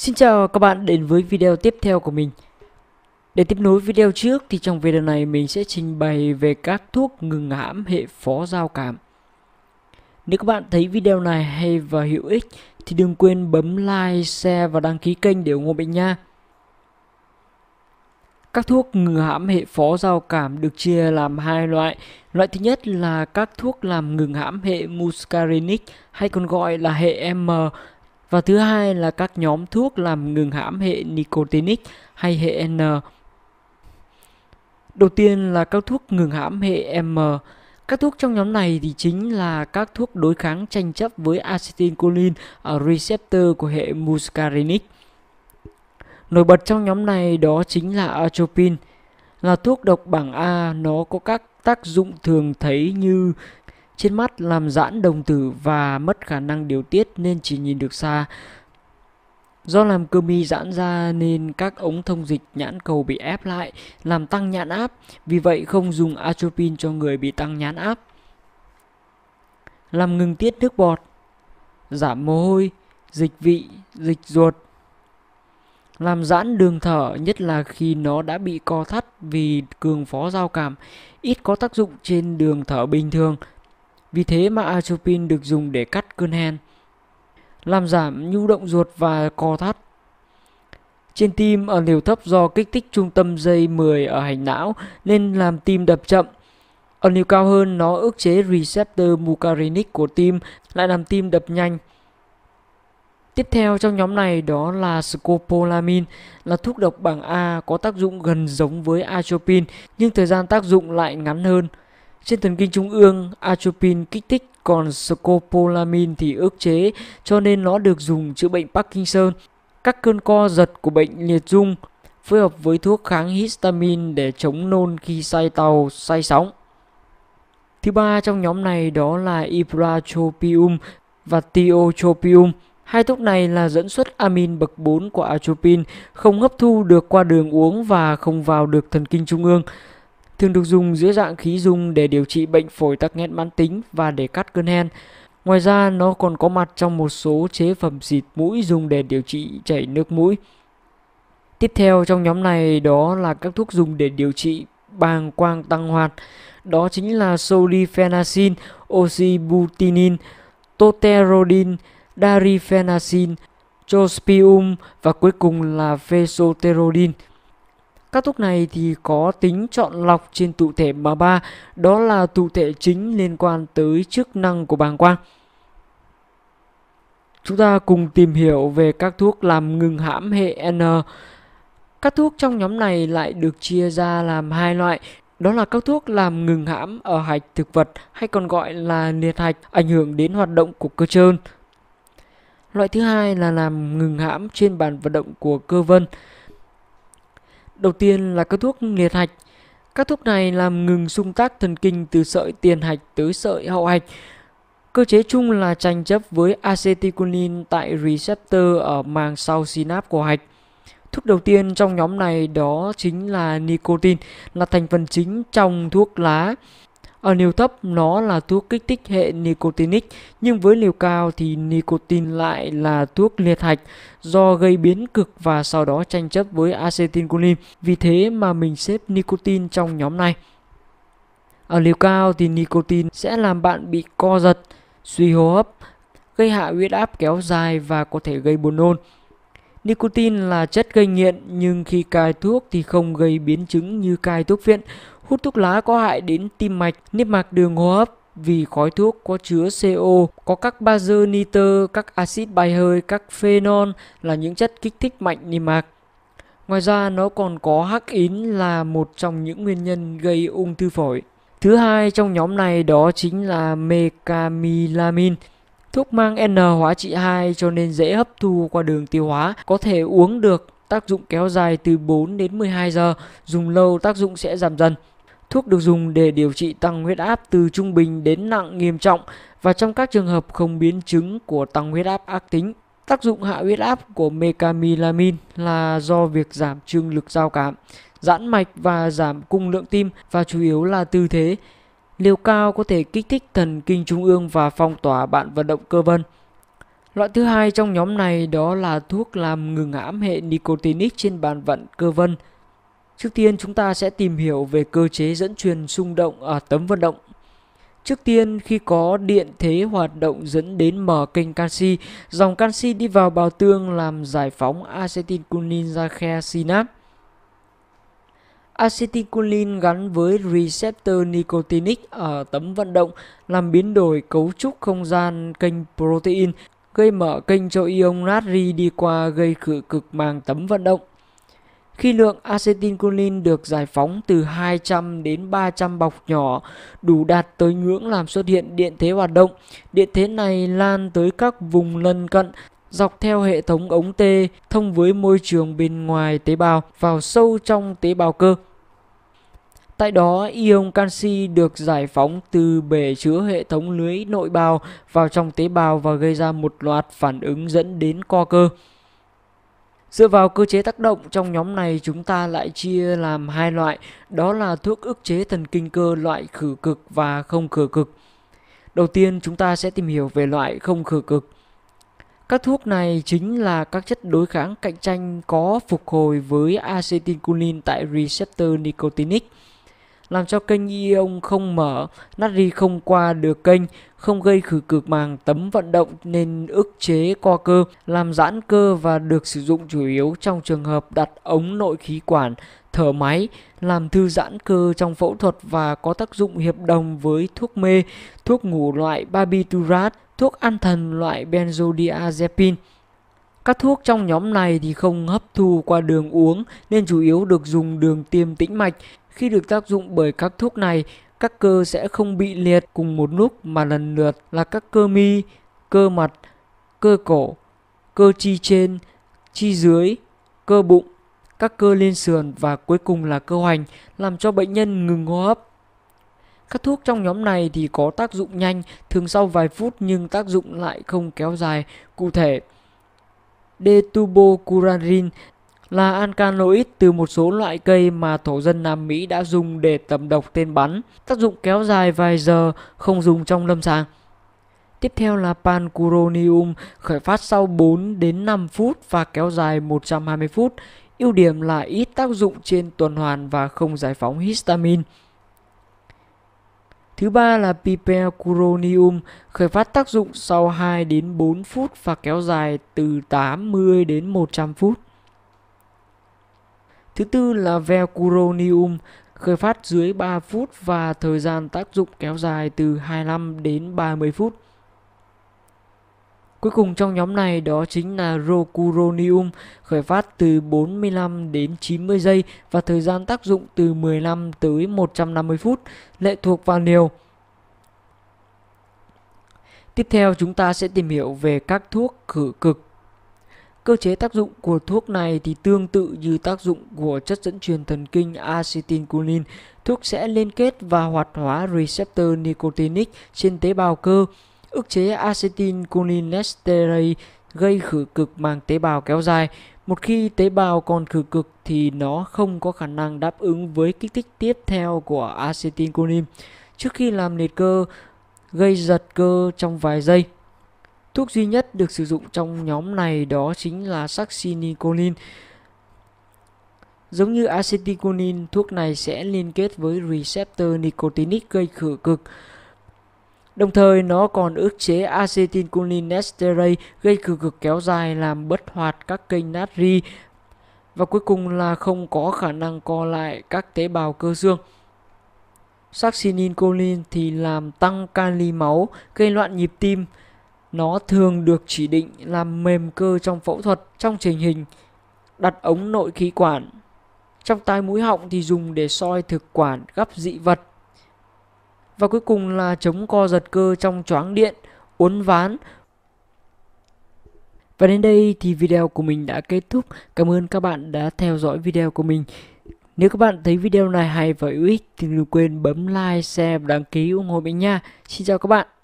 Xin chào các bạn đến với video tiếp theo của mình. Để tiếp nối video trước thì trong video này mình sẽ trình bày về các thuốc ngừng hãm hệ phó giao cảm. Nếu các bạn thấy video này hay và hữu ích thì đừng quên bấm like, share và đăng ký kênh để ủng hộ mình nha. Các thuốc ngừng hãm hệ phó giao cảm được chia làm hai loại. Loại thứ nhất là các thuốc làm ngừng hãm hệ muscarinic hay còn gọi là hệ M và thứ hai là các nhóm thuốc làm ngừng hãm hệ nicotinic hay hệ N. Đầu tiên là các thuốc ngừng hãm hệ M. Các thuốc trong nhóm này thì chính là các thuốc đối kháng tranh chấp với acetylcholine ở à, receptor của hệ muscarinic. Nổi bật trong nhóm này đó chính là atropine, là thuốc độc bảng A, nó có các tác dụng thường thấy như trên mắt làm giãn đồng tử và mất khả năng điều tiết nên chỉ nhìn được xa. Do làm cơ mi giãn ra nên các ống thông dịch nhãn cầu bị ép lại, làm tăng nhãn áp, vì vậy không dùng atropine cho người bị tăng nhãn áp. Làm ngừng tiết nước bọt, giảm mồ hôi, dịch vị, dịch ruột. Làm giãn đường thở nhất là khi nó đã bị co thắt vì cường phó giao cảm, ít có tác dụng trên đường thở bình thường vì thế mà atropine được dùng để cắt cơn hen, làm giảm nhu động ruột và co thắt. Trên tim ở liều thấp do kích thích trung tâm dây 10 ở hành não nên làm tim đập chậm. Ở liều cao hơn nó ức chế receptor muscarinic của tim lại làm tim đập nhanh. Tiếp theo trong nhóm này đó là scopolamine là thuốc độc bảng A có tác dụng gần giống với atropine nhưng thời gian tác dụng lại ngắn hơn. Trên thần kinh trung ương, atropine kích thích còn scopolamin thì ức chế cho nên nó được dùng chữa bệnh Parkinson. Các cơn co giật của bệnh liệt dung phối hợp với thuốc kháng histamine để chống nôn khi say tàu, say sóng. Thứ ba trong nhóm này đó là ipratropium và tiotropium. Hai thuốc này là dẫn xuất amin bậc 4 của atropine, không hấp thu được qua đường uống và không vào được thần kinh trung ương thường được dùng dưới dạng khí dung để điều trị bệnh phổi tắc nghẽn mãn tính và để cắt cơn hen. Ngoài ra, nó còn có mặt trong một số chế phẩm xịt mũi dùng để điều trị chảy nước mũi. Tiếp theo trong nhóm này đó là các thuốc dùng để điều trị bàng quang tăng hoạt. Đó chính là solifenacin, oxybutinin, toterodin, darifenacin, trospium và cuối cùng là fesoterodin. Các thuốc này thì có tính chọn lọc trên tụ thể bà ba, đó là tụ thể chính liên quan tới chức năng của bàng quang. Chúng ta cùng tìm hiểu về các thuốc làm ngừng hãm hệ N. Các thuốc trong nhóm này lại được chia ra làm hai loại, đó là các thuốc làm ngừng hãm ở hạch thực vật hay còn gọi là liệt hạch ảnh hưởng đến hoạt động của cơ trơn. Loại thứ hai là làm ngừng hãm trên bàn vận động của cơ vân. Đầu tiên là các thuốc liệt hạch. Các thuốc này làm ngừng xung tác thần kinh từ sợi tiền hạch tới sợi hậu hạch. Cơ chế chung là tranh chấp với acetylcholine tại receptor ở màng sau synap của hạch. Thuốc đầu tiên trong nhóm này đó chính là nicotine, là thành phần chính trong thuốc lá. Ở liều thấp nó là thuốc kích thích hệ nicotinic nhưng với liều cao thì nicotine lại là thuốc liệt hạch do gây biến cực và sau đó tranh chấp với acetylcholine Vì thế mà mình xếp nicotine trong nhóm này. Ở liều cao thì nicotine sẽ làm bạn bị co giật, suy hô hấp, gây hạ huyết áp kéo dài và có thể gây buồn nôn. Nicotine là chất gây nghiện nhưng khi cai thuốc thì không gây biến chứng như cai thuốc phiện Hút thuốc lá có hại đến tim mạch, niêm mạc đường hô hấp vì khói thuốc có chứa CO, có các bazơ nitơ, các axit bay hơi, các phenol là những chất kích thích mạnh niêm mạc. Ngoài ra nó còn có hắc ín là một trong những nguyên nhân gây ung thư phổi. Thứ hai trong nhóm này đó chính là mecamilamin. Thuốc mang N hóa trị 2 cho nên dễ hấp thu qua đường tiêu hóa, có thể uống được, tác dụng kéo dài từ 4 đến 12 giờ, dùng lâu tác dụng sẽ giảm dần. Thuốc được dùng để điều trị tăng huyết áp từ trung bình đến nặng nghiêm trọng và trong các trường hợp không biến chứng của tăng huyết áp ác tính. Tác dụng hạ huyết áp của mecamilamin là do việc giảm trương lực giao cảm, giãn mạch và giảm cung lượng tim và chủ yếu là tư thế. Liều cao có thể kích thích thần kinh trung ương và phong tỏa bạn vận động cơ vân. Loại thứ hai trong nhóm này đó là thuốc làm ngừng hãm hệ nicotinic trên bàn vận cơ vân Trước tiên chúng ta sẽ tìm hiểu về cơ chế dẫn truyền xung động ở à, tấm vận động. Trước tiên khi có điện thế hoạt động dẫn đến mở kênh canxi, dòng canxi đi vào bào tương làm giải phóng acetylcholin ra khe synapse. acetylcholin gắn với receptor nicotinic ở tấm vận động làm biến đổi cấu trúc không gian kênh protein, gây mở kênh cho ion natri đi qua gây khử cực màng tấm vận động. Khi lượng acetylcholine được giải phóng từ 200 đến 300 bọc nhỏ đủ đạt tới ngưỡng làm xuất hiện điện thế hoạt động, điện thế này lan tới các vùng lân cận dọc theo hệ thống ống tê thông với môi trường bên ngoài tế bào vào sâu trong tế bào cơ. Tại đó, ion canxi được giải phóng từ bể chứa hệ thống lưới nội bào vào trong tế bào và gây ra một loạt phản ứng dẫn đến co cơ. Dựa vào cơ chế tác động trong nhóm này chúng ta lại chia làm hai loại, đó là thuốc ức chế thần kinh cơ loại khử cực và không khử cực. Đầu tiên chúng ta sẽ tìm hiểu về loại không khử cực. Các thuốc này chính là các chất đối kháng cạnh tranh có phục hồi với acetylcholine tại receptor nicotinic làm cho kênh ion không mở, natri không qua được kênh, không gây khử cực màng tấm vận động nên ức chế co cơ, làm giãn cơ và được sử dụng chủ yếu trong trường hợp đặt ống nội khí quản, thở máy, làm thư giãn cơ trong phẫu thuật và có tác dụng hiệp đồng với thuốc mê, thuốc ngủ loại barbiturat, thuốc an thần loại benzodiazepine. Các thuốc trong nhóm này thì không hấp thu qua đường uống nên chủ yếu được dùng đường tiêm tĩnh mạch. Khi được tác dụng bởi các thuốc này, các cơ sẽ không bị liệt cùng một lúc mà lần lượt là các cơ mi, cơ mặt, cơ cổ, cơ chi trên, chi dưới, cơ bụng, các cơ lên sườn và cuối cùng là cơ hoành làm cho bệnh nhân ngừng hô hấp. Các thuốc trong nhóm này thì có tác dụng nhanh, thường sau vài phút nhưng tác dụng lại không kéo dài. Cụ thể, Detubocurarin là alkaloid từ một số loại cây mà thổ dân Nam Mỹ đã dùng để tầm độc tên bắn, tác dụng kéo dài vài giờ, không dùng trong lâm sàng. Tiếp theo là pancuronium, khởi phát sau 4 đến 5 phút và kéo dài 120 phút. Ưu điểm là ít tác dụng trên tuần hoàn và không giải phóng histamine. Thứ ba là pipercuronium, khởi phát tác dụng sau 2 đến 4 phút và kéo dài từ 80 đến 100 phút. Thứ tư là Velcuronium, khởi phát dưới 3 phút và thời gian tác dụng kéo dài từ 25 đến 30 phút. Cuối cùng trong nhóm này đó chính là Rocuronium khởi phát từ 45 đến 90 giây và thời gian tác dụng từ 15 tới 150 phút, lệ thuộc vào liều. Tiếp theo chúng ta sẽ tìm hiểu về các thuốc khử cực Cơ chế tác dụng của thuốc này thì tương tự như tác dụng của chất dẫn truyền thần kinh acetylcholine. Thuốc sẽ liên kết và hoạt hóa receptor nicotinic trên tế bào cơ, ức chế acetylcholinesterase gây khử cực màng tế bào kéo dài. Một khi tế bào còn khử cực thì nó không có khả năng đáp ứng với kích thích tiếp theo của acetylcholine. Trước khi làm liệt cơ, gây giật cơ trong vài giây Thuốc duy nhất được sử dụng trong nhóm này đó chính là saxinicolin. Giống như acetylcholine, thuốc này sẽ liên kết với receptor nicotinic gây khử cực. Đồng thời nó còn ức chế acetylcholinesterase gây khử cực kéo dài làm bất hoạt các kênh natri và cuối cùng là không có khả năng co lại các tế bào cơ xương. Saxinicolin thì làm tăng kali máu, gây loạn nhịp tim, nó thường được chỉ định làm mềm cơ trong phẫu thuật trong trình hình đặt ống nội khí quản. Trong tai mũi họng thì dùng để soi thực quản gấp dị vật. Và cuối cùng là chống co giật cơ trong choáng điện, uốn ván. Và đến đây thì video của mình đã kết thúc. Cảm ơn các bạn đã theo dõi video của mình. Nếu các bạn thấy video này hay và hữu ích thì đừng quên bấm like, share và đăng ký ủng hộ mình nha. Xin chào các bạn.